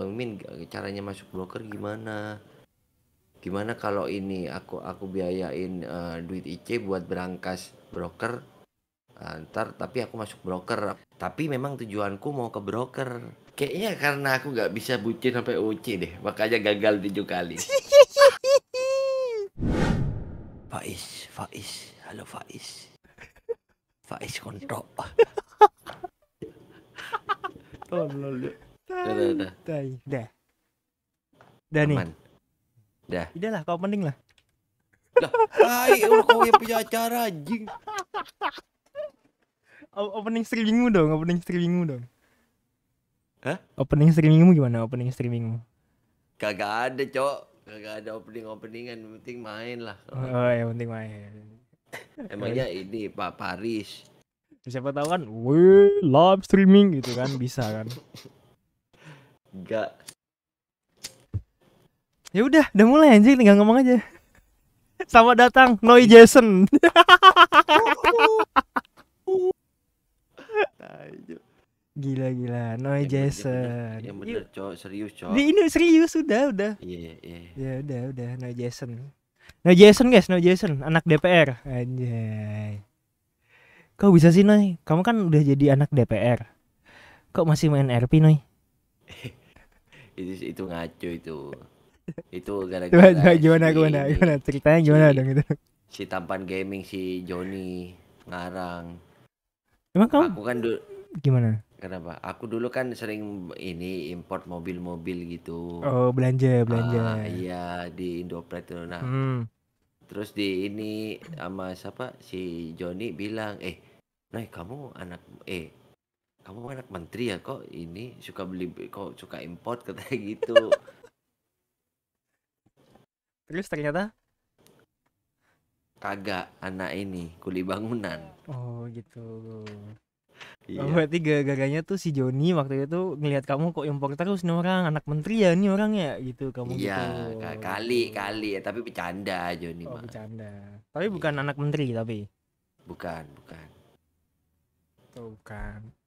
Bang Min caranya masuk broker gimana gimana kalau ini aku aku biayain uh, duit IC buat berangkas broker uh, ntar tapi aku masuk broker tapi memang tujuanku mau ke broker kayaknya karena aku nggak bisa bucin sampai UC deh makanya gagal tujuh kali Faiz Faiz halo Faiz Faiz kontrol tolol Udah, udah. Udah. Udah nih. Udah. Udah lah, kau mending lah. udah, udah, kau yang punya acara anjing. opening streamingmu dong, opening streamingmu dong. Hah? Opening streamingmu gimana? Opening streamingmu? Kagak ada, Cok. Kagak ada opening-openingan, penting main lah. Oh, ya penting main. Emangnya ini Pak Paris. Siapa tahu kan, live streaming gitu kan bisa kan. Enggak. Ya udah, udah mulai anjing tinggal ngomong aja. Selamat datang Noi Jason. gila gila, Noi ya, Jason. Yang bener, ya, serius, cok. Di ini serius sudah, udah. Iya, yeah, iya. Ya udah, udah Noi Jason. Noi Jason, guys, Noi Jason, anak DPR. Anjay. Kau bisa sih, Noi? Kamu kan udah jadi anak DPR. Kok masih main RP, Noi? itu itu ngaco itu itu gara-gara gimana gimana, gimana gimana ceritanya gimana si, dong itu si tampan gaming si Joni ngarang emang kamu aku kan dulu gimana kenapa aku dulu kan sering ini import mobil-mobil gitu oh belanja belanja ah, iya di Indopret itu nah hmm. terus di ini sama siapa si Joni bilang eh Nah, kamu anak eh kamu anak menteri ya kok ini suka beli kok suka import katanya gitu terus ternyata kagak anak ini kuli bangunan oh gitu iya. oh, berarti gara tuh si Joni waktu itu ngelihat kamu kok impor terus nih orang anak menteri ya nih orang ya gitu kamu iya gitu. kali kali ya tapi bercanda Joni oh, bercanda tapi iya. bukan anak menteri tapi bukan bukan tuh oh, bukan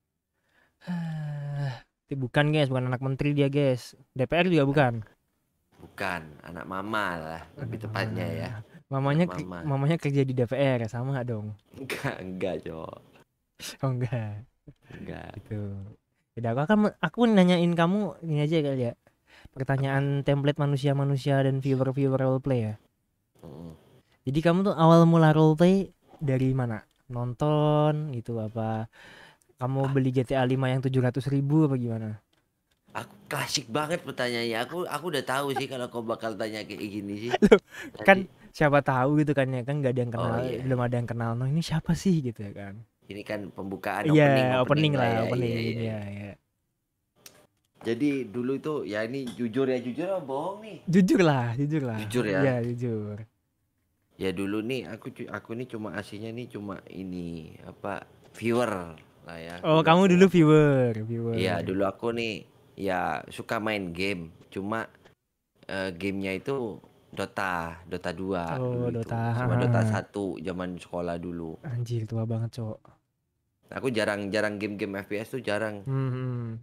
Eh, bukan guys, bukan anak menteri dia guys. DPR juga bukan. Bukan, anak mama lah lebih tepatnya ya. Mamanya ke mama. mamanya kerja di DPR sama dong. Enggak, enggak, Jo. Oh, enggak. Enggak. Gitu. ya aku akan aku nanyain kamu ini aja kali ya. Pertanyaan Apa? template manusia-manusia dan viewer-viewer role ya. Hmm. Jadi kamu tuh awal mula role play dari mana? Nonton gitu apa kamu beli GTA 5 yang 700 ribu apa gimana? Aku klasik banget pertanyaannya. Aku aku udah tahu sih kalau kau bakal tanya kayak gini sih. Loh, kan siapa tahu gitu kan ya kan nggak ada yang oh, kenal, oh, iya. belum ada yang kenal. No nah, ini siapa sih gitu ya kan? Ini kan pembukaan iya, opening, yeah, opening, opening lah, ya, iya, opening. Iya, iya. iya, iya. Jadi dulu itu ya ini jujur ya jujur apa bohong nih? Jujur lah, jujur lah. Jujur ya. Iya, jujur. Ya dulu nih aku aku nih cuma aslinya nih cuma ini apa viewer lah ya. Oh, dulu kamu dulu viewer, viewer. Iya, dulu aku nih ya suka main game, cuma uh, gamenya itu Dota, Dota 2 oh, Dota. itu. Dota 1 zaman sekolah dulu. Anjir, tua banget, Cok. Aku jarang-jarang game-game FPS tuh jarang. Hmm.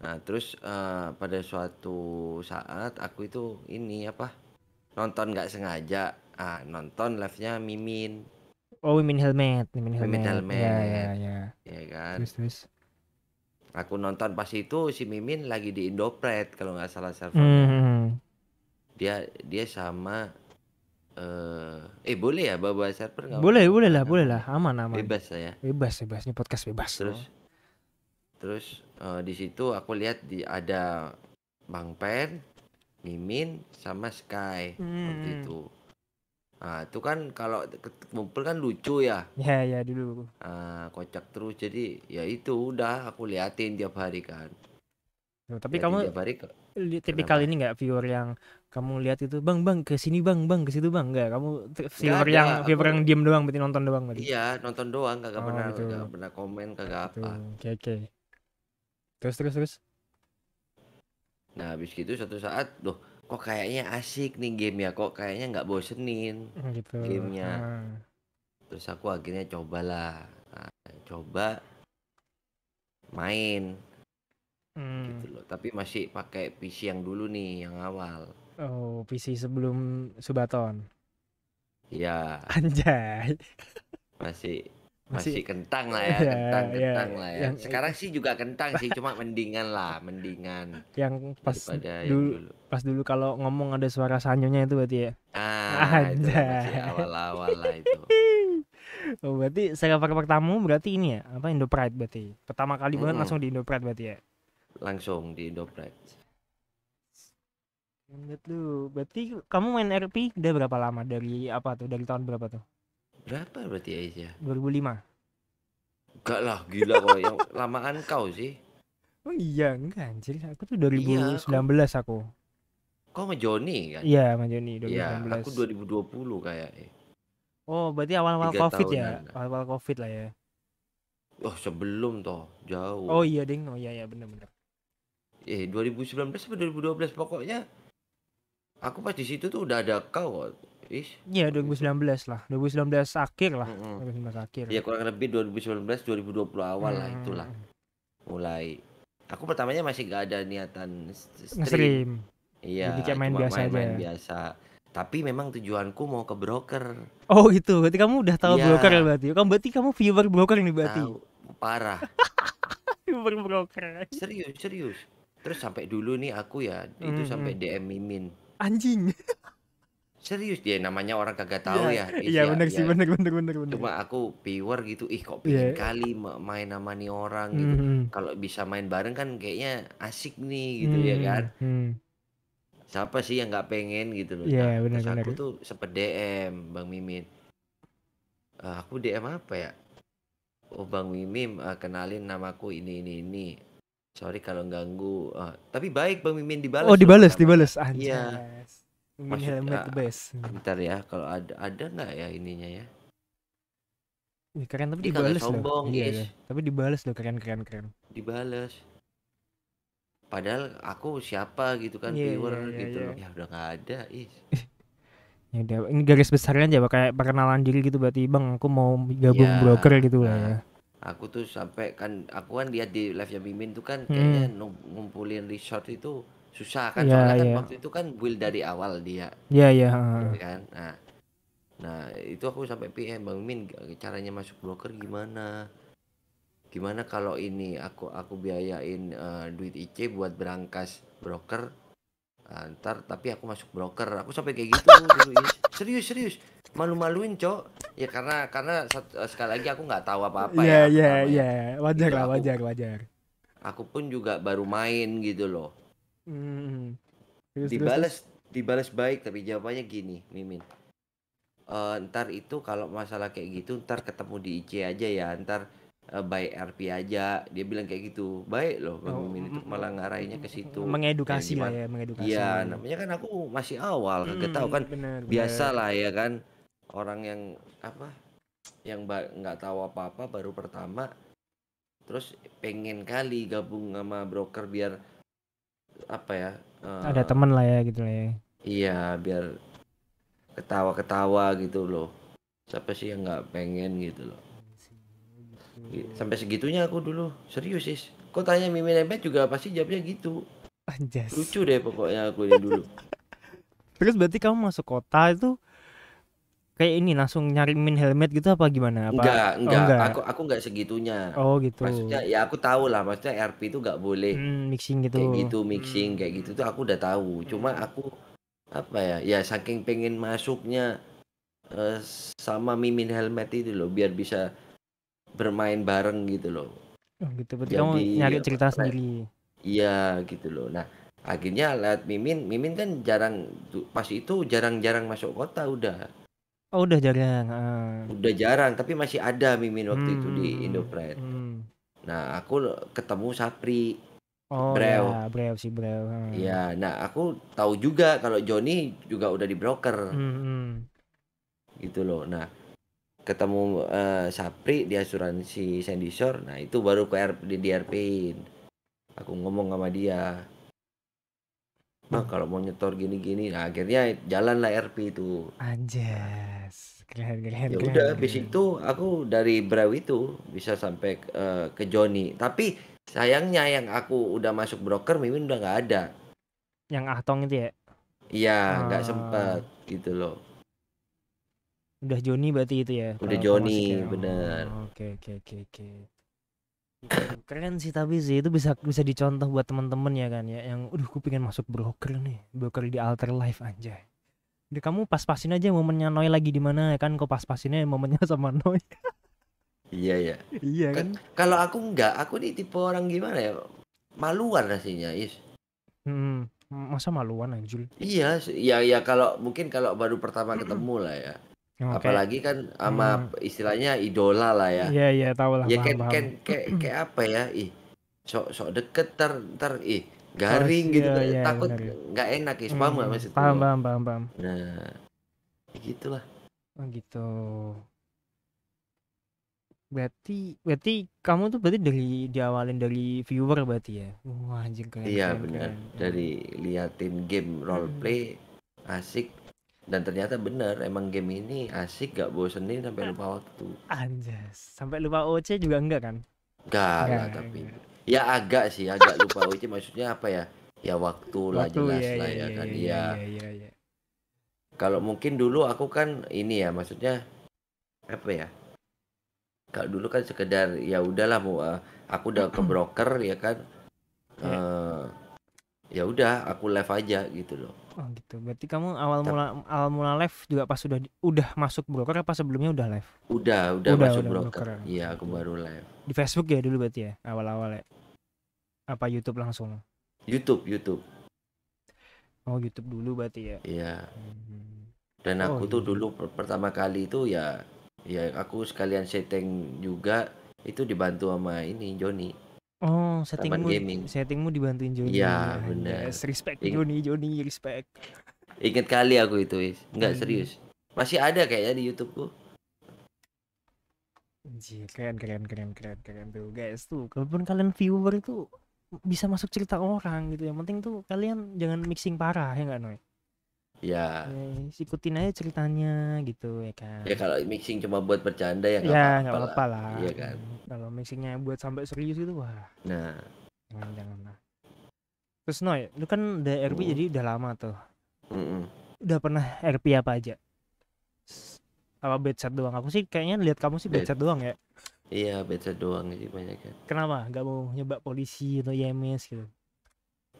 Nah, terus uh, pada suatu saat aku itu ini apa? Nonton nggak sengaja. Ah, nonton live-nya Mimin. Oh, Women Helmet, Women Helmet. Women Helmet. Ya, ya, ya. Ya kan. Terus, terus. Aku nonton pas itu si Mimin lagi di Indopret kalau nggak salah server. Hmm, hmm, hmm. Dia dia sama uh, eh boleh ya bawa server nggak? Boleh, boleh lah, boleh lah, aman aman. Bebas saya. Bebas, bebas ini podcast bebas. Terus loh. terus uh, di situ aku lihat di ada Bang Pen, Mimin sama Sky hmm. waktu itu Nah, itu kan kalau kumpul kan lucu ya. Iya, ya dulu. Nah, kocak terus jadi ya itu udah aku liatin tiap hari kan. Loh, tapi liatin kamu tiap hari ke... tipikal ini nggak viewer yang kamu lihat itu bang bang ke sini bang bang ke situ bang nggak kamu viewer yang viewer yang diem doang berarti nonton doang berarti. Iya, nonton doang kagak oh, pernah gitu. gak pernah komen kagak gitu. apa. Oke oke. Okay. Terus terus terus. Nah, habis gitu satu saat loh kok kayaknya asik nih game ya kok kayaknya nggak bosenin hmm, gitu. gamenya hmm. terus aku akhirnya cobalah nah, coba main hmm. gitu loh tapi masih pakai PC yang dulu nih yang awal oh PC sebelum Subaton ya anjay masih masih, masih kentang lah ya, ya kentang ya, kentang ya, lah ya. Sekarang sih juga kentang sih, cuma mendingan lah, mendingan. Yang pas dulu, yang dulu, pas dulu kalau ngomong ada suara sanyonya itu berarti ya. Ah, Anjay. awal-awal lah itu. Oh, berarti pakai pertama berarti ini ya, apa Indo Pride berarti. Pertama kali hmm. banget langsung di Indo Pride berarti ya. Langsung di Indo Pride. Menurut lu, berarti kamu main RP udah berapa lama dari apa tuh? Dari tahun berapa tuh? Berapa berarti Aisyah? 2005. Enggak lah, gila kok yang lamaan kau sih. Oh iya, enggak anjir. Aku tuh 2019 iya, aku. Kau sama Joni kan? Iya, sama Joni 2019. Iya, aku 2020 kayak. Oh, berarti awal-awal Covid ya? Awal-awal Covid lah ya. Oh, sebelum toh, jauh. Oh iya, ding. Oh iya, iya benar-benar. Eh, 2019 atau 2012 pokoknya aku pas di situ tuh udah ada kau Ish. Iya 2019 lah, 2019 akhir lah, mm -hmm. 2019 akhir. Iya kurang lebih 2019 2020 awal hmm. lah itulah. Mulai aku pertamanya masih gak ada niatan stream. Iya. Jadi kayak main biasa main, aja. Main biasa. Tapi memang tujuanku mau ke broker. Oh gitu, berarti kamu udah tahu ya. broker berarti. Kamu berarti kamu viewer broker nih berarti. Nah, parah. viewer broker. Serius, serius. Terus sampai dulu nih aku ya, mm -hmm. itu sampai DM Mimin. Anjing. Serius dia namanya orang kagak iya. tahu ya. Iya benar sih benar ya, ya. benar benar Cuma aku viewer gitu, ih kok iya. pengen yeah. kali main sama nih orang gitu. Mm -hmm. Kalau bisa main bareng kan kayaknya asik nih gitu mm -hmm. ya kan. Mm -hmm. Siapa sih yang nggak pengen gitu loh. Iya yeah, nah, benar benar. Aku tuh sempet DM Bang Mimin. Uh, aku DM apa ya? Oh Bang Mimin uh, kenalin namaku ini ini ini. Sorry kalau ganggu. Uh, tapi baik Bang Mimin dibalas. Oh dibalas dibalas Iya. Yes Maksudnya, the best. Bentar ya, kalau ada ada nggak ya ininya ya? Ini keren tapi dibales loh. sombong, Iya, iya. Tapi dibales loh keren keren keren. Dibales. Padahal aku siapa gitu kan yeah, iya, viewer yeah, yeah, gitu yeah. yeah. Ya udah nggak ada, is. ya udah, ini garis besarnya aja kayak perkenalan diri gitu berarti Bang, aku mau gabung yeah, broker gitu lah nah. ya. Aku tuh sampai kan aku kan lihat di live nya Bimin tuh kan hmm. kayaknya ngumpulin resort itu susah kan yeah, soalnya kan iya. waktu itu kan build dari awal dia iya yeah, iya yeah. Gitu kan nah nah itu aku sampai PM Bang Min caranya masuk broker gimana gimana kalau ini aku aku biayain uh, duit IC buat berangkas broker uh, ntar tapi aku masuk broker aku sampai kayak gitu dulu gitu. serius serius malu-maluin cok ya karena karena eh, sekali lagi aku nggak tahu apa-apa yeah, ya iya iya, ya. iya. wajar gitu, lah wajar wajar aku pun juga baru main gitu loh Hmm. dibalas dibalas baik tapi jawabannya gini, Mimin. Uh, ntar itu kalau masalah kayak gitu ntar ketemu di IC aja ya, ntar uh, by RP aja. Dia bilang kayak gitu. Baik loh Bang oh, Mimin itu malah ngarahinnya ke situ. Mengedukasi lah ya, mengedukasi. Iya, namanya kan aku masih awal, hmm, tahu kan. Bener, biasalah bener. ya kan orang yang apa? yang nggak tahu apa-apa baru pertama terus pengen kali gabung sama broker biar apa ya uh, ada temen lah ya gitu lah ya iya biar ketawa-ketawa gitu loh siapa sih yang nggak pengen gitu loh sampai segitunya aku dulu serius sih kok tanya mimin Nebet juga pasti jawabnya gitu Just. lucu deh pokoknya aku ini dulu terus berarti kamu masuk kota itu kayak ini langsung nyari min helmet gitu apa gimana? Apa? Enggak, oh, enggak. Oh, enggak. Aku aku enggak segitunya. Oh gitu. Maksudnya ya aku tahu lah, maksudnya RP itu enggak boleh hmm, mixing gitu. Kayak gitu hmm. mixing hmm. kayak gitu tuh aku udah tahu. Cuma aku apa ya? Ya saking pengen masuknya uh, sama mimin helmet itu loh biar bisa bermain bareng gitu loh. Oh gitu. Berarti kamu nyari ya, cerita cerita ya? sendiri. Iya gitu loh. Nah, akhirnya lihat Mimin, Mimin kan jarang pas itu jarang-jarang masuk kota udah Oh, udah jarang, ah. Udah jarang, tapi masih ada Mimin waktu hmm, itu di hmm, Indopride. Hmm. Nah, aku ketemu Sapri. Oh, Brew. Ya, Brew si Brew. Hmm. Ah. Iya, nah aku tahu juga kalau Joni juga udah di broker. Hmm, hmm. Gitu loh. Nah, ketemu uh, Sapri di asuransi Sandy Shore. Nah, itu baru ke RP, di, di RP-in. Aku ngomong sama dia. Mak kalau mau nyetor gini-gini, nah, akhirnya jalan lah RP itu. Anjas. Keren, keren, Ya udah habis itu aku dari Brawi itu bisa sampai uh, ke Joni. Tapi sayangnya yang aku udah masuk broker Mimin udah nggak ada. Yang Ahtong itu ya? Iya, nggak uh... Ah. sempat gitu loh. Udah Joni berarti itu ya? Udah Joni, bener. Oh, oke, oke, oke, oke keren sih tapi sih itu bisa bisa dicontoh buat temen-temen ya kan ya yang udah gue pengen masuk broker nih broker di alter life aja di kamu pas-pasin aja momennya Noi lagi di mana ya kan kok pas-pasinnya momennya sama Noi iya ya iya, iya kan, kalau aku enggak aku nih tipe orang gimana ya maluan rasanya is hmm, masa maluan anjul iya iya iya kalau mungkin kalau baru pertama ketemu lah ya Okay. Apalagi kan sama hmm. istilahnya idola lah ya. Iya iya tahu lah. Ya kan kan kayak kayak apa ya? Ih, sok sok deket ter ter ih garing oh, gitu iya, iya, takut iya. nggak iya. enak ya paham nggak hmm, maksudnya paham paham paham paham nah gitulah oh, gitu berarti berarti kamu tuh berarti dari diawalin dari viewer berarti ya wah anjing keren iya benar dari liatin game role play hmm. asik dan ternyata bener, emang game ini asik gak bosenin sampai lupa waktu. Anjas, sampai lupa OC juga enggak kan? Enggak, enggak, tapi enggak. ya agak sih, agak lupa OC maksudnya apa ya? Ya waktu, waktu iya, lah jelas ya, lah ya, ya, kan ya. ya. ya, ya, ya. Kalau mungkin dulu aku kan ini ya, maksudnya apa ya? Kalau dulu kan sekedar ya udahlah mau eh, aku udah ke broker ya kan. Ya. Uh, ya udah aku live aja gitu loh Oh gitu. Berarti kamu awal mula awal mula live juga pas sudah udah masuk broker apa sebelumnya udah live? Udah, udah, udah masuk udah broker. Iya, aku baru live. Di Facebook ya dulu berarti ya awal-awal ya. Apa YouTube langsung? YouTube, YouTube. Oh, YouTube dulu berarti ya. Iya. Hmm. Dan aku oh, tuh gitu. dulu pertama kali itu ya ya aku sekalian setting juga itu dibantu sama ini Joni Oh, settingmu gaming. settingmu dibantuin Joni. Iya, iya benar. Yes, respect Ingat. Joni, Joni respect. Ingat kali aku itu, Is. Enggak hmm. serius. Masih ada kayaknya di YouTubeku. Anjir, keren keren keren keren keren tuh guys tuh. Kalaupun kalian viewer itu bisa masuk cerita orang gitu. Yang penting tuh kalian jangan mixing parah ya enggak Noy? Ya. ya ikutin aja ceritanya gitu ya kan. Ya kalau mixing cuma buat bercanda ya nggak ya, apa-apa, apa-apa lah. Iya kan. Kalau mixingnya buat sampai serius itu wah. Nah. Jangan jangan lah. Terus Noy, lu kan udah RP mm. jadi udah lama tuh. Mm-mm. Udah pernah RP apa aja? Apa bedset doang? Aku sih kayaknya lihat kamu sih bedset doang ya. Iya bedset doang sih banyak kan. Kenapa? Gak mau nyebak polisi atau YMS gitu?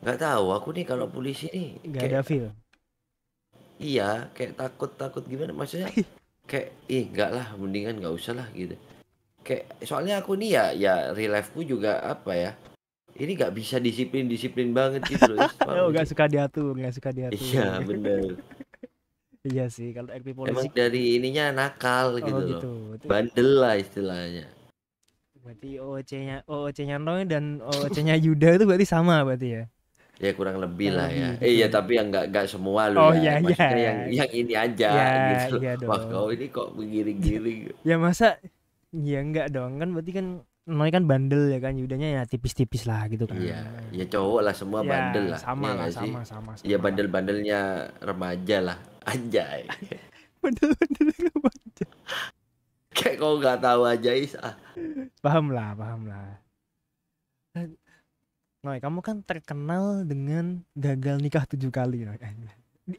Gak tahu. Aku nih kalau polisi nih. Gak kayak... ada feel iya kayak takut takut gimana maksudnya iya. kayak ih enggak lah mendingan nggak usah lah gitu kayak soalnya aku nih ya ya real life-ku juga apa ya ini nggak bisa disiplin disiplin banget gitu loh oh, nggak suka diatur nggak suka diatur iya bener iya sih kalau RP polisi emang dari ininya nakal oh, gitu, oh, gitu. loh bandel lah istilahnya berarti OOC nya OOC nya Roy dan OOC nya Yuda itu berarti sama berarti ya ya kurang lebih lah ya. Lebih. Eh, iya tapi yang nggak nggak semua lu Oh iya, maksudnya ya. Yang yang ini aja ya, gitu. ya Wah kau ini kok giring giring ya masa? Ya nggak dong kan berarti kan Noi kan bandel ya kan yudanya ya tipis-tipis lah gitu kan. Iya, ya cowok lah semua ya, bandel lah. Sama ya lah sama, sama sama Ya bandel-bandelnya remaja lah anjay. bandel-bandel remaja. Kayak kau nggak tahu aja Is. Ah. Paham lah, paham lah Noi, kamu kan terkenal dengan gagal nikah tujuh kali, Noi.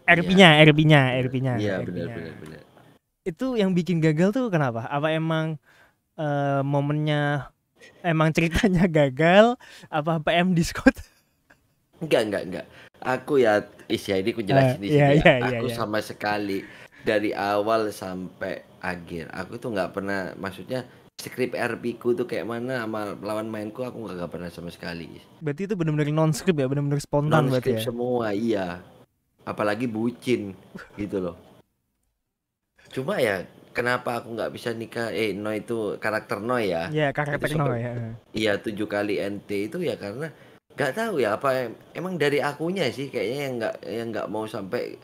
RP-nya, eh, RP-nya, RP-nya. Iya, iya. iya benar benar Itu yang bikin gagal tuh kenapa? Apa emang uh, momennya emang ceritanya gagal apa PM diskot? Enggak, enggak, enggak. Aku ya eh, iya, ya, ini aku jelasin uh, di sini. aku sama sekali dari awal sampai akhir. Aku tuh nggak pernah maksudnya skrip RP ku tuh kayak mana sama lawan mainku aku gak pernah sama sekali. Berarti itu bener-bener non skrip ya, bener-bener spontan non berarti ya. semua, iya. Apalagi bucin gitu loh. Cuma ya kenapa aku nggak bisa nikah eh No itu karakter No ya. Iya, yeah, karakter No ya. Iya, tujuh kali NT itu ya karena nggak tahu ya apa emang dari akunya sih kayaknya yang nggak yang nggak mau sampai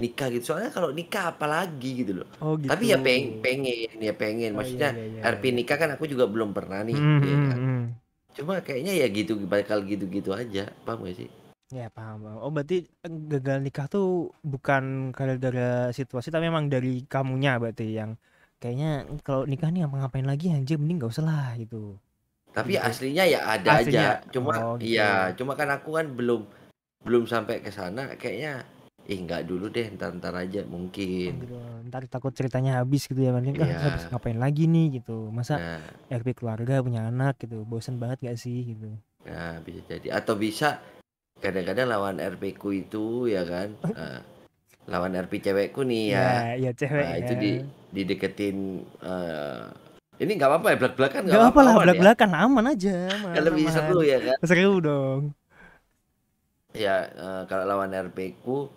nikah gitu soalnya kalau nikah apalagi gitu loh oh, gitu. tapi ya peng pengen ya pengen oh, maksudnya oh, iya, iya, iya. RP iya. nikah kan aku juga belum pernah nih mm, ya hmm, kan. hmm. cuma kayaknya ya gitu bakal gitu-gitu aja paham gak sih Ya paham, paham. Oh berarti eh, gagal nikah tuh bukan karena dari situasi tapi memang dari kamunya berarti yang kayaknya kalau nikah nih apa ngapain lagi anjir mending gak usah lah gitu. Tapi gitu. aslinya ya ada aslinya, aja. Cuma oh, gitu. ya cuma kan aku kan belum belum sampai ke sana kayaknya Ih eh, nggak dulu deh, ntar ntar aja mungkin. Oh, ntar takut ceritanya habis gitu ya, mungkin yeah. Iya. habis ngapain lagi nih gitu. Masa nah. RP keluarga punya anak gitu, bosen banget gak sih gitu. Nah bisa jadi atau bisa kadang-kadang lawan RP ku itu ya kan, nah, lawan RP cewekku nih ya. yeah, yeah, cewek. Nah, ya. itu di deketin Uh, eh, ini nggak apa-apa ya belak-belakan nggak apa-apa lah belak-belakan ya. aman aja aman, lebih aman. seru ya kan seru dong ya uh, kalau lawan RP ku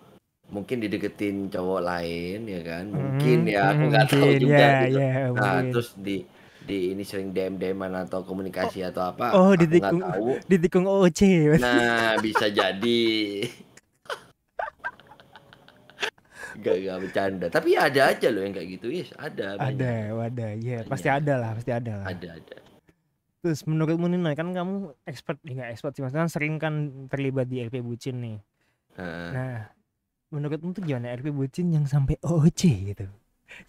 mungkin dideketin cowok lain ya kan hmm, mungkin hmm, ya aku hmm, nggak tahu juga yeah, gitu yeah, nah mungkin. terus di di ini sering DM DM atau komunikasi oh, atau apa oh ditikung tahu. ditikung OC nah bisa jadi gak gak bercanda tapi ya ada aja loh yang kayak gitu yes ada ada ada ya yeah, pasti ada lah pasti ada lah ada ada terus menurutmu Nino kan kamu expert ya nggak expert sih maksudnya kan sering kan terlibat di LP bucin nih uh. nah menurutmu tuh gimana RP bucin yang sampai OC gitu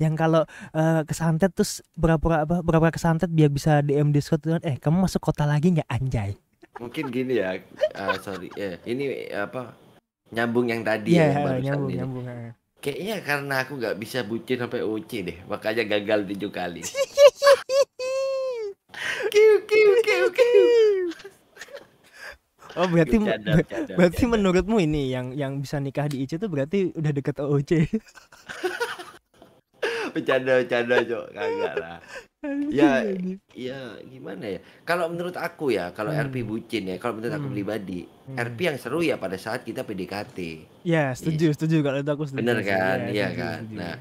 yang kalau uh, kesantet terus berapa apa berapa kesantet biar bisa DM Discord eh kamu masuk kota lagi nggak anjay mungkin gini ya uh, sorry ya yeah. ini apa nyambung yang tadi yeah, ya, iya, yang nyambung, nyambung eh. kayaknya karena aku nggak bisa bucin sampai OC deh makanya gagal tujuh kali kiu kiu kiu kiu Oh berarti bercanda, bercanda, berarti menurutmu ini yang yang bisa nikah di IC itu berarti udah deket OOC. bercanda bercanda cok kagak lah. Ya ya gimana ya? Kalau menurut aku ya kalau hmm. RP bucin ya kalau menurut aku hmm. pribadi hmm. RP yang seru ya pada saat kita PDKT. Ya setuju yes. Iya. setuju kalau itu aku setuju. Bener kan? Ya, iya ya, kan. Setuju. Nah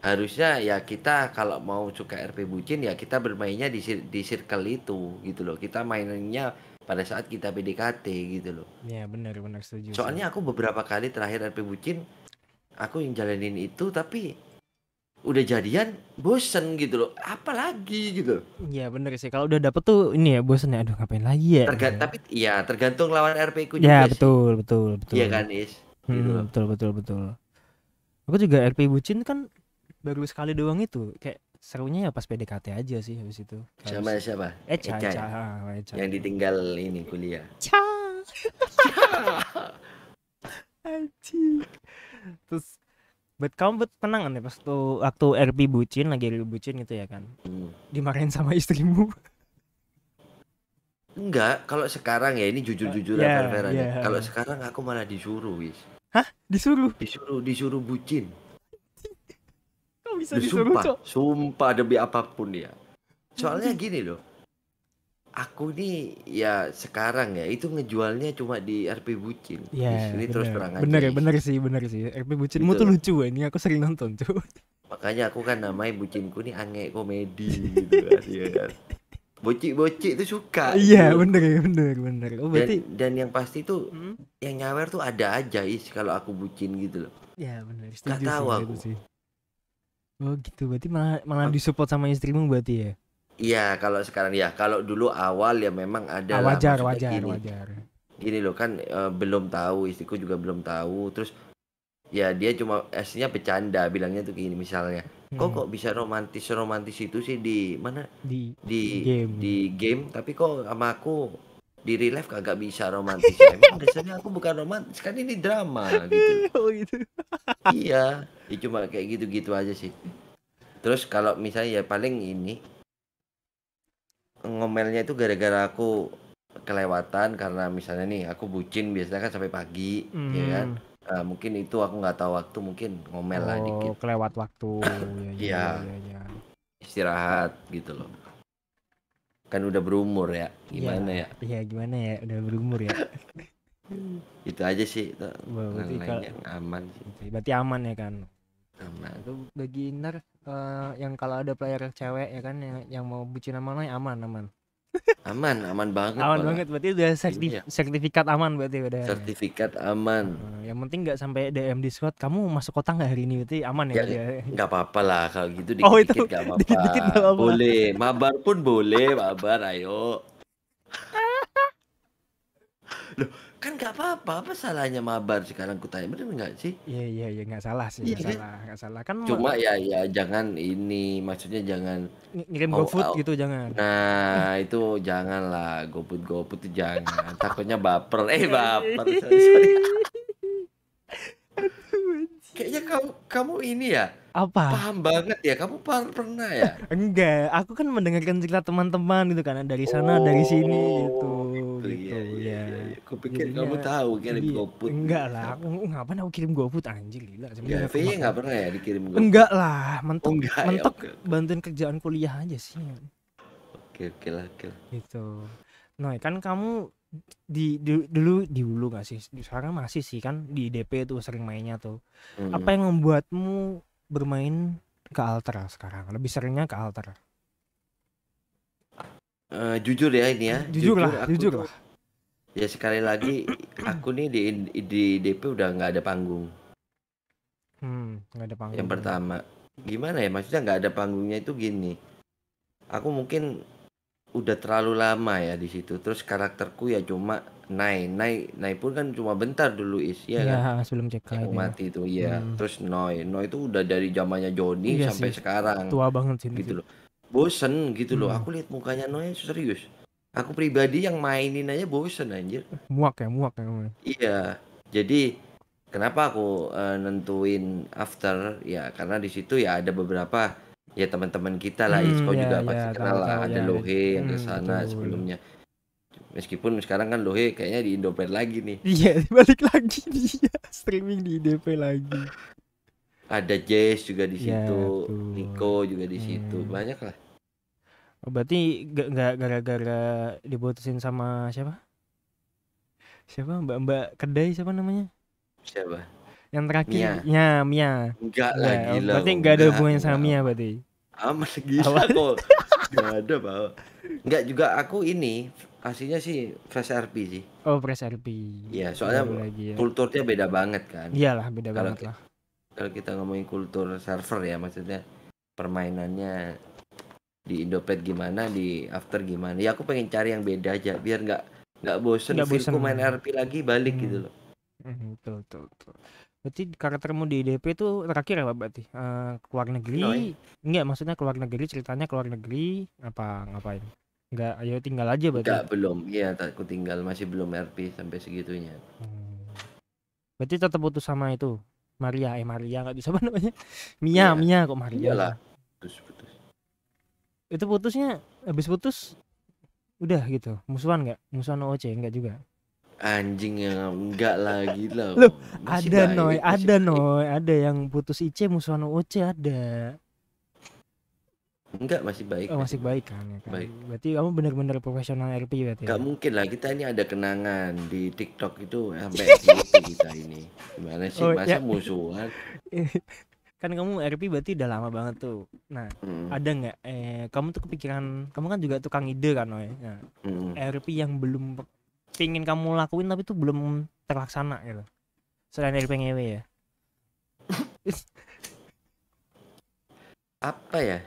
harusnya ya kita kalau mau suka RP bucin ya kita bermainnya di di circle itu gitu loh kita mainnya pada saat kita PDKT gitu loh. Iya benar benar setuju. Soalnya aku beberapa kali terakhir RP bucin aku yang jalanin itu tapi udah jadian bosen gitu loh apalagi gitu Iya bener sih kalau udah dapet tuh ini ya bosen ya aduh ngapain lagi ya Terga tapi ya tergantung lawan RP ku juga ya, sih. betul betul betul iya kan Is gitu hmm, gitu. betul betul betul aku juga RP bucin kan baru sekali doang itu kayak serunya ya pas PDKT aja sih habis itu. Sama habis... siapa? Eca, Eca, Eca. Eca. Yang ditinggal ini kuliah. Eca. Anjing. Terus buat kamu buat penangan kan ya pas tuh waktu RP bucin lagi RP bucin gitu ya kan hmm. dimarahin sama istrimu enggak kalau sekarang ya ini jujur jujuran yeah, ya, fair yeah. kalau sekarang aku malah disuruh wis hah disuruh disuruh disuruh bucin bisa disuruh sumpah, cok. Sumpah demi apapun ya. Soalnya gini loh. Aku nih ya sekarang ya itu ngejualnya cuma di RP Bucin. Iya. Di ini terus terang aja. Bener ya, bener sih, bener sih. RP Bucin, gitu tuh lucu ini aku sering nonton tuh. Makanya aku kan namai bucinku nih ange komedi gitu kan, ya kan. Bocik-bocik tuh suka. Iya, gitu. bener bener bener. Oh, berarti dan, dan yang pasti tuh hmm? yang nyawer tuh ada aja is kalau aku bucin gitu loh. Iya, bener. Setuju Gak tahu gitu sih, aku. Sih. Oh gitu, berarti malah malah disupport sama istrimu berarti ya? Iya, kalau sekarang ya. Kalau dulu awal ya memang ada ah, wajar, wajar, gini. wajar. Gini loh kan uh, belum tahu, istriku juga belum tahu. Terus ya dia cuma esnya bercanda bilangnya tuh gini misalnya. Hmm. Kok kok bisa romantis romantis itu sih di mana? Di di game. di game, tapi kok sama aku di real kagak bisa romantis. Ya? Emang dasarnya aku bukan romantis, kan ini drama gitu. oh gitu. iya ya cuma kayak gitu-gitu aja sih terus kalau misalnya ya paling ini ngomelnya itu gara-gara aku kelewatan karena misalnya nih aku bucin biasanya kan sampai pagi ya hmm. ya kan uh, mungkin itu aku nggak tahu waktu mungkin ngomel oh, lah dikit kelewat waktu ya, ya, iya. ya, ya, istirahat gitu loh kan udah berumur ya gimana iya. ya ya, ya gimana ya udah berumur ya itu aja sih itu berarti kalau, aman sih. berarti aman ya kan aman itu beginner uh, eh, yang kalau ada player cewek ya kan yang, yang mau bucin mana yang aman aman aman aman banget aman banget berarti udah sertif iya. sertifikat aman berarti udah sertifikat aman uh, yang penting nggak sampai dm di squad kamu masuk kota nggak hari ini berarti aman ya nggak ya? apa-apa lah kalau gitu dikit, -dikit oh, itu, dikit -dikit -apa. boleh mabar pun boleh mabar ayo Loh, kan nggak apa-apa apa salahnya mabar sekarang kutanya bener nggak sih iya iya iya nggak salah sih iya nggak iya, salah nggak salah kan cuma ya ya jangan ini maksudnya jangan Ng ngirim gofood oh, oh. gitu jangan nah itu jangan lah gofood gofood itu jangan takutnya baper eh iya, iya. baper kayaknya kamu kamu ini ya apa paham banget ya kamu paham pernah ya enggak aku kan mendengarkan cerita teman-teman gitu kan dari sana oh, dari sini gitu gitu, Kupikir pikir Jadinya, kamu tahu kirim iya, GoFood. Enggak lah, aku ngapain aku kirim GoFood anjir gila. Ya, V-nya enggak pernah ya dikirim GoFood. Enggak lah, mentok oh, enggak, ya, mentok ya, okay, bantuin kerjaan kuliah aja sih. Oke, oke lah, oke. Gitu. Nah, kan kamu di, di dulu di dulu gak sih? Sekarang masih sih kan di DP tuh sering mainnya tuh. Hmm. Apa yang membuatmu bermain ke altar sekarang? Lebih seringnya ke altar. Uh, eh, jujur ya ini ya. Jujur, jujur lah, jujur tuh, lah ya sekali lagi aku nih di di DP udah nggak ada panggung hmm nggak ada panggung yang pertama gimana ya maksudnya nggak ada panggungnya itu gini aku mungkin udah terlalu lama ya di situ terus karakterku ya cuma naik naik naik pun kan cuma bentar dulu is ya, ya kan sebelum cek ya. mati itu ya hmm. terus Noi Noi itu udah dari zamannya Joni iya sampai sih. sekarang tua banget sih gitu loh bosen gitu hmm. loh aku lihat mukanya Noi serius Aku pribadi yang mainin aja bosen anjir. Muak ya, muak ya. Iya. Jadi kenapa aku uh, nentuin after ya karena di situ ya ada beberapa ya teman-teman kita lah hmm, Isco ya, juga ya, pasti ya, kenal lah ada ya. Lohe yang hmm, sebelumnya. Meskipun sekarang kan Lohe kayaknya di Indopet lagi nih. Iya, balik lagi dia streaming di IDP lagi. ada Jess juga di ya, situ, ya, Nico juga di situ. Hmm. Banyak lah. Oh, berarti nggak gara-gara diputusin sama siapa? Siapa mbak-mbak kedai siapa namanya? Siapa? Yang terakhir? Mia. Ya, Mia. Enggak oh, lah Berarti enggak ada hubungannya sama Mia berarti. masih gila kok. Enggak ada, bawa Enggak juga aku ini aslinya sih fresh RP sih. Oh, fresh RP. ya soalnya lagi, ya. kulturnya beda banget kan. Iyalah, beda kalo banget lah. Kalau kita ngomongin kultur server ya maksudnya permainannya di Indopet gimana di after gimana ya aku pengen cari yang beda aja biar nggak nggak bosen gak bosen main RP lagi balik gitu hmm. gitu loh hmm, betul, betul betul berarti karaktermu di DP itu terakhir apa berarti uh, eh, keluar negeri no, ya. enggak maksudnya keluar negeri ceritanya keluar negeri apa ngapain Nggak, ayo tinggal aja berarti Nggak belum iya aku tinggal masih belum RP sampai segitunya hmm. berarti tetap butuh sama itu Maria eh Maria nggak bisa apa namanya iya. Mia ya. Mia kok Maria Iyalah. putus itu putusnya habis putus udah gitu musuhan nggak musuhan OC nggak juga anjing yang enggak lagi lo Loh, ada baik, noy ada baik. noy ada yang putus IC musuhan OC ada enggak masih baik oh, masih baik kan, ya kan baik. berarti kamu benar-benar profesional RP berarti ya? nggak mungkin lah kita ini ada kenangan di TikTok itu sampai kita ini gimana sih oh, masa ya. musuhan eh, kan kamu RP berarti udah lama banget tuh nah hmm. ada nggak eh kamu tuh kepikiran kamu kan juga tukang ide kan Noe nah, hmm. RP yang belum pingin kamu lakuin tapi tuh belum terlaksana gitu selain RP ngewe ya apa ya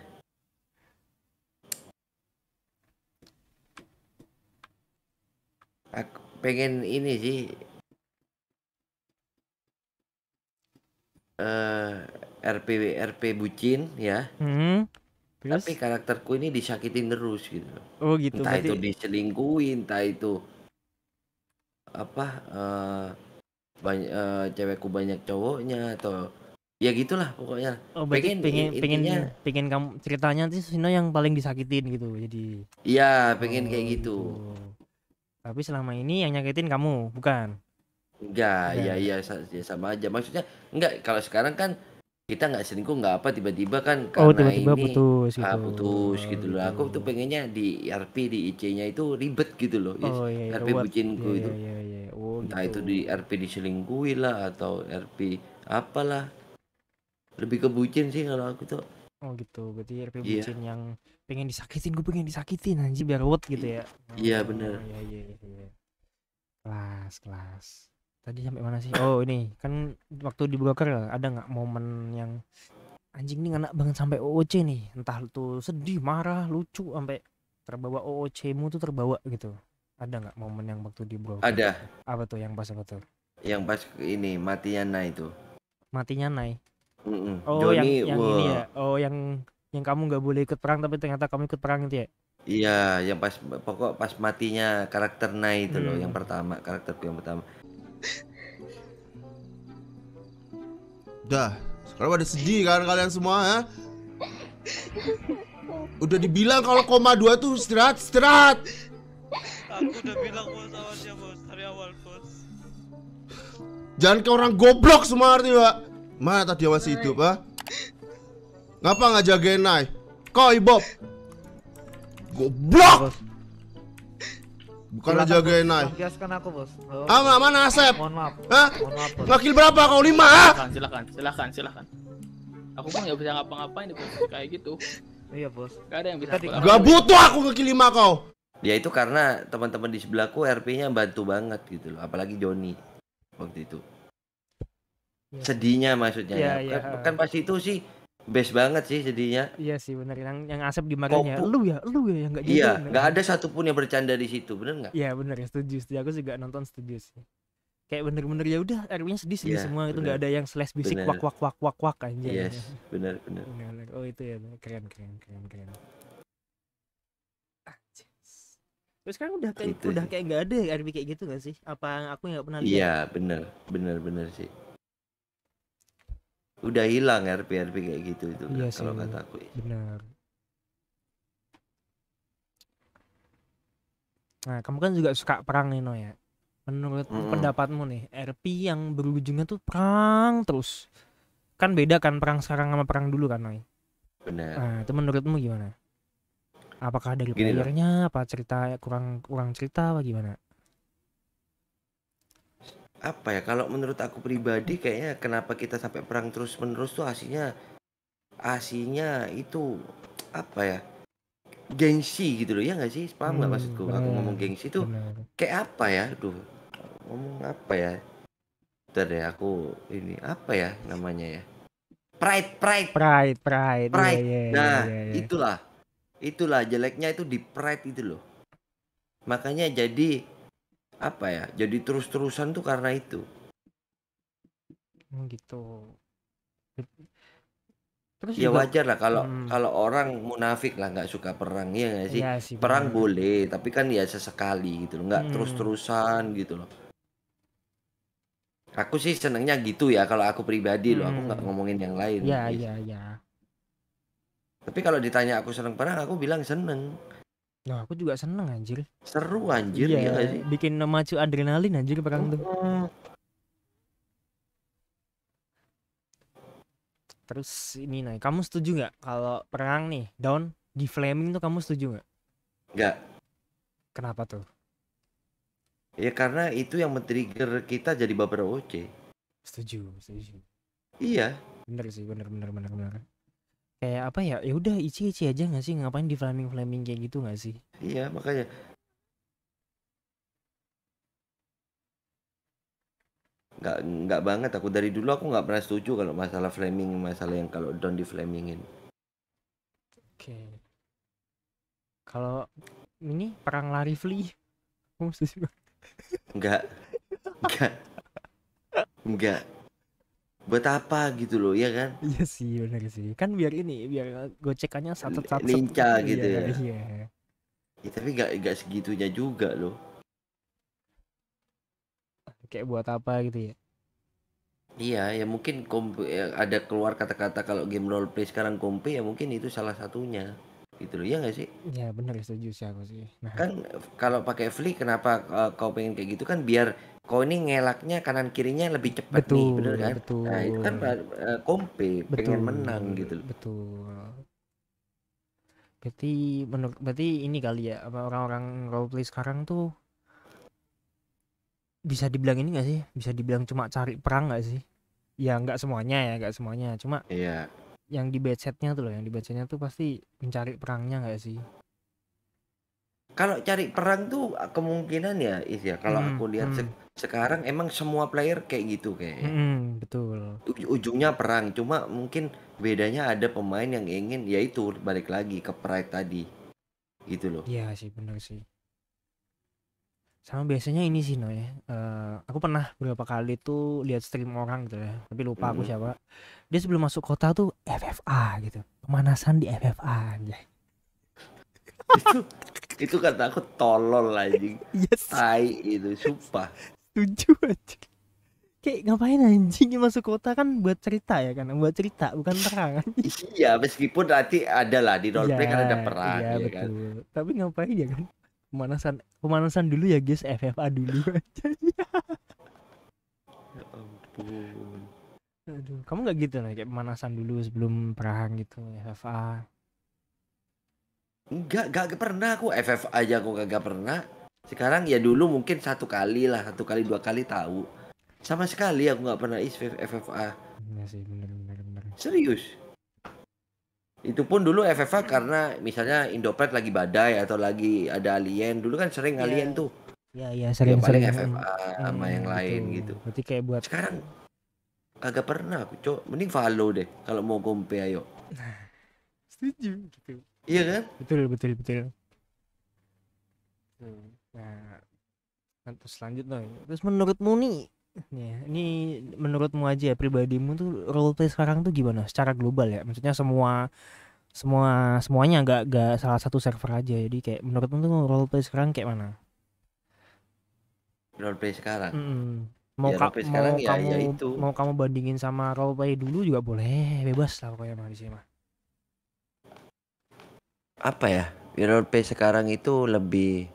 aku pengen ini sih eh, RP RP bucin ya. Hmm. Terus? Tapi karakterku ini disakitin terus gitu. Oh gitu. Entah berarti... itu diselingkuhin, entah itu apa uh, banyak uh, cewekku banyak cowoknya atau ya gitulah pokoknya. Oh berarti pengen pengen pengen, pengen kamu ceritanya sih Sino yang paling disakitin gitu. Jadi Iya, pengen oh, kayak gitu. gitu. Tapi selama ini yang nyakitin kamu, bukan? Enggak, ya ya, ya sama aja. Maksudnya enggak kalau sekarang kan kita nggak selingkuh nggak apa tiba-tiba kan oh, karena oh, tiba-tiba ini putus ah, gitu. putus oh, gitu loh. Gitu. Aku tuh pengennya di RP di IC-nya itu ribet gitu loh. Oh, iya, iya. RP bucinku iya, itu. Iya, iya, iya. Oh, Entah gitu. itu di RP diselingkuhi lah atau RP apalah. Lebih ke bucin sih kalau aku tuh. Oh gitu. Berarti RP yeah. bucin yang pengen disakitin, gue pengen disakitin anjir biar wot gitu ya. Iya, oh, bener. Iya, iya, iya. iya. Kelas, kelas tadi sampai mana sih oh ini kan waktu di broker ya, ada nggak momen yang anjing ini enak banget sampai OOC nih entah tuh sedih marah lucu sampai terbawa OOC mu tuh terbawa gitu ada nggak momen yang waktu di broker ada apa tuh yang pas apa tuh yang pas ini matinya Nai itu matinya Nai mm -mm. oh Johnny, yang, yang wow. ini ya oh yang yang kamu nggak boleh ikut perang tapi ternyata kamu ikut perang itu ya iya yang pas pokok pas matinya karakter Nai itu hmm. loh yang pertama karakter yang pertama Udah, sekarang pada sedih kan kalian semua ya? Udah dibilang kalau koma dua tuh istirahat, istirahat. Aku udah bilang bos awal dia bos dari awal bos. Jangan ke orang goblok semua arti pak. Mana tadi masih hidup ah? Ngapa nggak jagain nai? Kau Ibob? Goblok. Bukan Silahkan jagain Nay. Gaskan aku, Bos. Oh. Ah, mana, mana Asep? Mohon maaf. Hah? Mohon maaf, Bos. berapa kau? Lima, ah? Silakan, silakan, silakan. Aku kan nggak bisa ngapa-ngapain di posisi kayak gitu. Iya, Bos. Gak ada yang bisa. Gak butuh aku ngakil lima kau. Ya itu karena teman-teman di sebelahku RP-nya bantu banget gitu loh, apalagi Joni waktu itu. Iya. Sedihnya maksudnya ya, ya. Kan, ya. kan pasti itu sih best banget sih jadinya. Iya sih benar yang yang asap di ya, lu ya, lu ya yang enggak Iya, enggak ada satupun yang bercanda di situ, benar nggak? Iya, benar ya, setuju. Setuju aku juga nonton setuju sih. Kayak bener-bener ya udah rw sedih sedih ya, semua itu nggak ada yang slash bisik wak wak wak wak wak aja. Yes, benar bener bener. bener. Oh itu ya keren keren keren keren. Ah, Terus sekarang udah kayak gitu udah kayak nggak ada ya, RW kayak gitu nggak sih? Apa aku nggak pernah lihat? Iya bener bener bener sih udah hilang RP RP kayak gitu itu iya kalau kata aku ya. benar nah kamu kan juga suka perang nih Noya ya. menurut mm -hmm. pendapatmu nih RP yang berujungnya tuh perang terus kan beda kan perang sekarang sama perang dulu kan Noy benar nah itu menurutmu gimana apakah dari playernya apa cerita kurang kurang cerita apa gimana apa ya kalau menurut aku pribadi kayaknya kenapa kita sampai perang terus menerus tuh aslinya aslinya itu apa ya gengsi gitu loh ya nggak sih paham nggak hmm, maksudku bener, aku ngomong gengsi itu kayak apa ya duh ngomong apa ya Bentar deh aku ini apa ya namanya ya pride pride pride pride iya, pride yeah, yeah, nah yeah, yeah. itulah itulah jeleknya itu di pride itu loh makanya jadi apa ya jadi terus-terusan tuh karena itu hmm, gitu Terus ya juga, wajar lah kalau hmm. kalau orang munafik lah nggak suka perang ya nggak sih? Ya, sih perang bener. boleh tapi kan ya sesekali gitu loh nggak hmm. terus terusan gitu loh. Aku sih senengnya gitu ya kalau aku pribadi hmm. loh aku nggak hmm. ngomongin yang lain. Ya gitu. ya ya. Tapi kalau ditanya aku seneng perang aku bilang seneng Nah, aku juga seneng anjir. Seru anjir iya, ya sih? Bikin memacu adrenalin anjir perang tuh. Terus ini nih, kamu setuju nggak kalau perang nih down di flaming tuh kamu setuju nggak? Nggak. Kenapa tuh? Ya karena itu yang men-trigger kita jadi baper OC. Setuju, setuju. Iya. Bener sih, bener bener bener bener kayak apa ya ya udah ici-ici aja nggak sih ngapain di flaming flaming kayak gitu nggak sih iya makanya nggak nggak banget aku dari dulu aku nggak pernah setuju kalau masalah flaming masalah yang kalau down di flamingin oke okay. kalau ini perang lari flee nggak nggak nggak buat apa gitu loh ya kan iya sih benar sih kan biar ini biar gocekannya satu satu lincah iya, gitu iya, ya iya ya, tapi gak gak segitunya juga loh kayak buat apa gitu ya iya ya mungkin komp ya, ada keluar kata-kata kalau game role play sekarang kompe ya mungkin itu salah satunya gitu loh ya gak sih ya benar setuju sih aku sih nah. kan kalau pakai flick kenapa uh, kau pengen kayak gitu kan biar kau ini ngelaknya kanan kirinya lebih cepat betul, nih bener kan betul. nah itu kan uh, kompe betul, pengen menang gitu betul berarti menurut berarti ini kali ya apa orang-orang roleplay sekarang tuh bisa dibilang ini gak sih bisa dibilang cuma cari perang gak sih ya nggak semuanya ya nggak semuanya cuma iya yang di bedsetnya tuh loh yang di bedsetnya tuh pasti mencari perangnya nggak sih kalau cari perang tuh kemungkinan ya is ya kalau hmm, aku lihat hmm sekarang emang semua player kayak gitu kayak Mm, betul. U ujungnya perang, cuma mungkin bedanya ada pemain yang ingin yaitu balik lagi ke pride tadi. Gitu loh. Iya sih, benar sih. Sama biasanya ini sih no ya. Uh, eh, aku pernah beberapa kali tuh lihat stream orang gitu ya, tapi lupa mm. aku siapa. Dia sebelum masuk kota tuh FFA gitu. Pemanasan di FFA aja. itu itu kata aku tolol anjing yes. tai itu sumpah tujuh aja kayak ngapain anjing masuk kota kan buat cerita ya kan buat cerita bukan perang iya meskipun nanti ada lah di role play kan ada iya, perang iya, ya betul. kan tapi ngapain ya kan pemanasan pemanasan dulu ya guys FFA dulu aja ya ampun Aduh, kamu nggak gitu nih kayak pemanasan dulu sebelum perang gitu FFA enggak enggak pernah aku FFA aja aku gak pernah sekarang ya dulu mungkin satu kali lah satu kali dua kali tahu sama sekali aku nggak pernah is FFA ya sih bener bener bener serius itu pun dulu FFA karena misalnya Indopet lagi badai atau lagi ada alien dulu kan sering yeah. alien tuh Iya iya sering ya, sering FFA yang, iya, sama yang lain gitu. Berarti kayak buat sekarang kagak pernah aku cok mending follow deh kalau mau kompe ayo. Nah, setuju gitu. Iya kan? Betul betul betul. Hmm. Nah, kan terus selanjutnya Terus menurutmu nih, ya, ini menurutmu aja ya, pribadimu tuh role play sekarang tuh gimana secara global ya? Maksudnya semua semua semuanya nggak nggak salah satu server aja. Jadi kayak menurutmu tuh role play sekarang kayak mana? Role play sekarang. Mm -hmm. Mau, ya, ka sekarang mau ya, kamu ya itu. mau kamu bandingin sama role play dulu juga boleh, bebas lah pokoknya mah di sini mah. Apa ya? ya role play sekarang itu lebih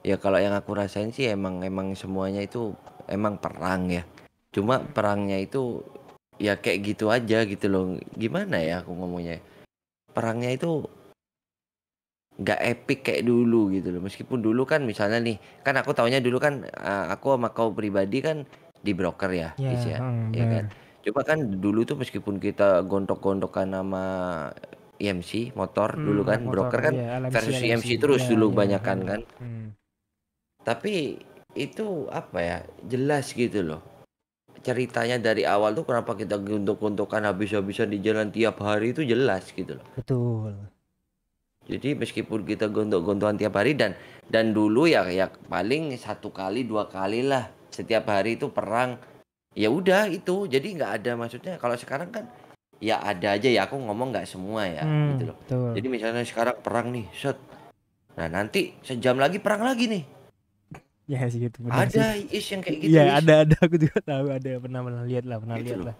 ya kalau yang aku rasain sih emang emang semuanya itu emang perang ya cuma perangnya itu ya kayak gitu aja gitu loh gimana ya aku ngomongnya perangnya itu nggak epic kayak dulu gitu loh meskipun dulu kan misalnya nih kan aku taunya dulu kan eh, aku sama kau pribadi kan di broker ya yeah, ya ya, hmm, ya kan coba kan dulu tuh meskipun kita gontok-gontokan sama IMC e motor hmm, dulu kan motor, broker kan iya, LMC, versus IMC e terus iya, dulu iya, banyak iya. kan kan hmm tapi itu apa ya jelas gitu loh ceritanya dari awal tuh kenapa kita guntuk-guntukan habis-habisan di jalan tiap hari itu jelas gitu loh betul jadi meskipun kita gontok-gontokan tiap hari dan dan dulu ya ya paling satu kali dua kali lah setiap hari itu perang ya udah itu jadi nggak ada maksudnya kalau sekarang kan ya ada aja ya aku ngomong nggak semua ya hmm, gitu loh betul. jadi misalnya sekarang perang nih set nah nanti sejam lagi perang lagi nih Ya sih gitu Ada sih. yang kayak gitu. Iya, ada ada aku juga tahu ada pernah pernah lihat lah, pernah gitu lihat lah.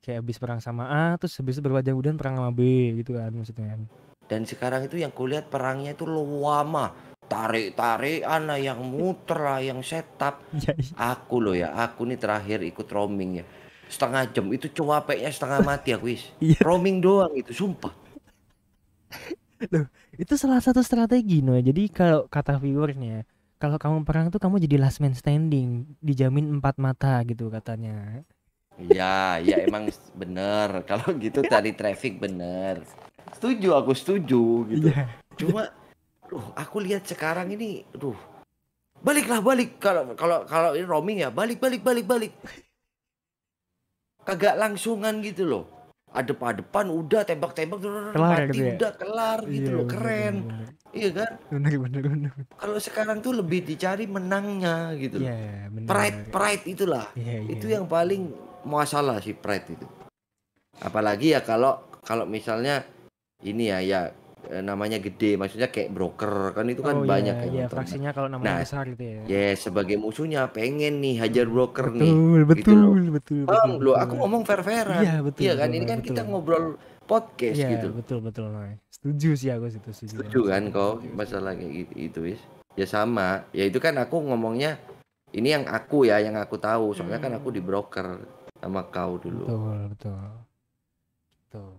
Kayak habis perang sama A, terus habis itu berwajah kemudian perang sama B gitu kan maksudnya. Kan. Dan sekarang itu yang kulihat perangnya itu lama tarik tarik anak yang muter lah yang setup iya, iya. aku loh ya aku nih terakhir ikut roaming ya setengah jam itu cuapeknya setengah mati aku is iya. roaming doang itu sumpah Loh, itu salah satu strategi no jadi kalau kata viewersnya kalau kamu perang tuh kamu jadi last man standing dijamin empat mata gitu katanya ya ya emang bener. Kalau gitu tadi traffic bener. Setuju, aku setuju gitu. Yeah. Cuma, duh, aku lihat sekarang ini, duh, baliklah balik. Kalau kalau kalau ini roaming ya, balik balik balik balik. Kagak langsungan gitu loh. Ada adep depan, udah tembak-tembak kelar ya gitu mati gitu ya? udah kelar gitu iya, gitu loh keren bener, bener. iya kan bener bener bener kalau sekarang tuh lebih dicari menangnya gitu yeah, iya, iya, bener, pride bener. pride itulah yeah, yeah. itu yang paling masalah si pride itu apalagi ya kalau kalau misalnya ini ya ya Eh, namanya gede, maksudnya kayak broker kan itu kan oh, iya, banyak iya, iya, fraksinya kalau namanya nah, besar gitu ya. Ya sebagai musuhnya pengen nih hajar broker betul, nih. Betul, gitu betul, betul. Bang, betul, lo aku ngomong fair-fairan. Iya, betul. Iya kan, ini kan betul. kita ngobrol podcast yeah, gitu. betul, betul, nah Setuju sih aku situ setuju. Setuju kan kok masalah kayak gitu, itu, is Ya sama, ya itu kan aku ngomongnya ini yang aku ya, yang aku tahu. Soalnya kan hmm. kan aku di broker sama kau dulu. Betul, betul. Betul.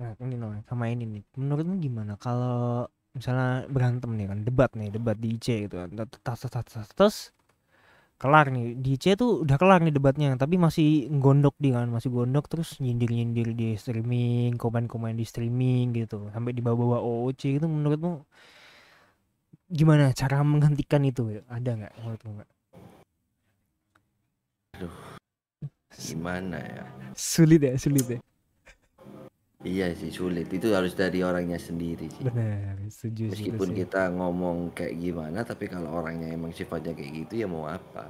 Nah, ini no, sama ini nih. Menurutmu gimana kalau misalnya berantem nih kan, debat nih, debat di IC gitu kan. Tas tas tas tas kelar nih di IC tuh udah kelar nih debatnya tapi masih gondok di kan masih gondok terus nyindir nyindir di streaming komen komen di streaming gitu sampai di bawah bawah OOC gitu menurutmu gimana cara menghentikan itu ada nggak menurutmu nggak? Aduh, gimana ya? Sulit ya, sulit ya. Iya sih sulit. Itu harus dari orangnya sendiri sih. Benar, setuju Meskipun setuju. kita ngomong kayak gimana, tapi kalau orangnya emang sifatnya kayak gitu ya mau apa?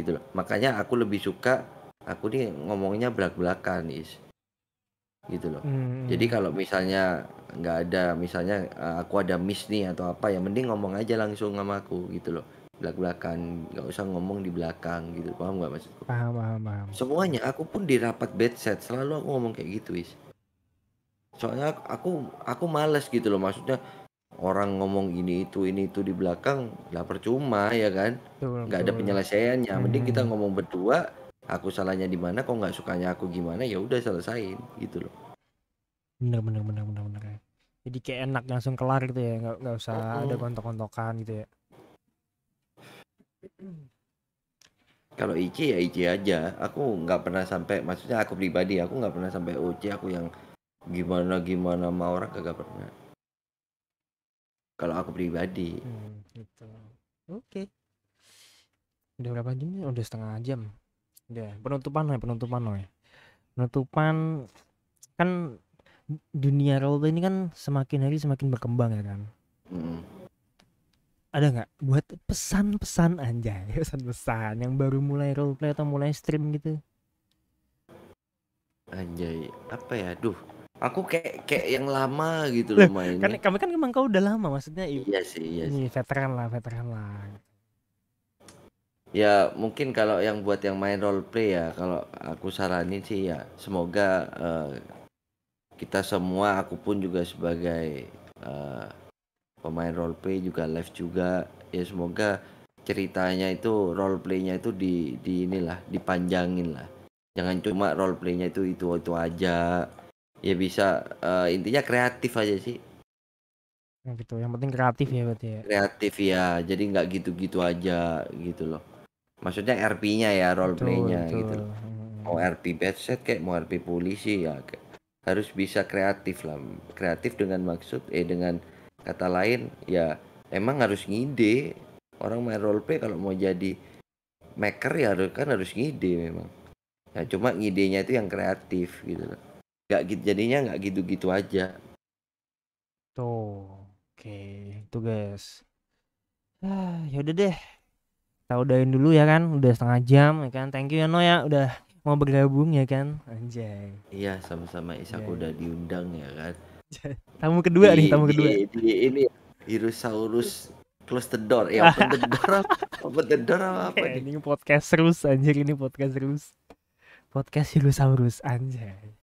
Gitu loh. Makanya aku lebih suka aku nih ngomongnya belak-belakan, Is. Gitu loh. Hmm. hmm. Jadi kalau misalnya nggak ada misalnya eh, aku ada miss nih atau apa ya mending ngomong aja langsung sama aku gitu loh belak-belakan nggak usah ngomong di belakang gitu paham nggak maksudku paham paham paham semuanya aku pun di rapat bedset selalu aku ngomong kayak gitu is soalnya aku aku males gitu loh maksudnya orang ngomong ini itu ini itu di belakang lah ya percuma ya kan nggak ada penyelesaiannya mending kita hmm. ngomong berdua aku salahnya di mana kok nggak sukanya aku gimana ya udah selesain gitu loh bener bener bener bener bener ya. jadi kayak enak langsung kelar gitu ya nggak nggak usah uh ada kontok-kontokan gitu ya kalau IC ya IC aja aku nggak pernah sampai maksudnya aku pribadi aku nggak pernah sampai OC aku yang gimana gimana mau orang kagak pernah kalau aku pribadi hmm, gitu oke okay. udah berapa jam nih udah setengah jam udah penutupan ya penutupan ya penutupan kan dunia role ini kan semakin hari semakin berkembang ya kan hmm. ada nggak buat pesan-pesan aja pesan-pesan yang baru mulai role atau mulai stream gitu anjay apa ya duh aku kayak kayak yang lama gitu loh mainnya. Kan kamu kan memang kau udah lama maksudnya. Iya sih, iya sih. veteran lah, veteran lah. Ya mungkin kalau yang buat yang main role play ya kalau aku saranin sih ya semoga uh, kita semua aku pun juga sebagai uh, pemain role play juga live juga ya semoga ceritanya itu role playnya itu di di inilah dipanjangin lah jangan cuma role playnya itu itu itu aja ya bisa uh, intinya kreatif aja sih ya gitu, yang penting kreatif ya berarti ya. Kreatif ya, jadi nggak gitu-gitu aja gitu loh. Maksudnya RP-nya ya, role play-nya gitu loh. Hmm. Mau RP set kayak mau RP polisi ya kayak. harus bisa kreatif lah. Kreatif dengan maksud eh dengan kata lain ya emang harus ngide. Orang main role play kalau mau jadi maker ya kan harus ngide memang. Nah cuma ngidenya itu yang kreatif gitu loh nggak gitu jadinya nggak gitu-gitu aja tuh oke okay. itu guys ah ya udah deh kita udahin dulu ya kan udah setengah jam ya kan thank you ya no ya udah mau bergabung ya kan anjay iya sama-sama Isak yeah. udah diundang ya kan tamu kedua di, nih tamu kedua di, di ini ya, Irusaurus close the door ya open the door apa open the door apa, apa ini podcast terus anjir ini podcast terus podcast Irusaurus anjay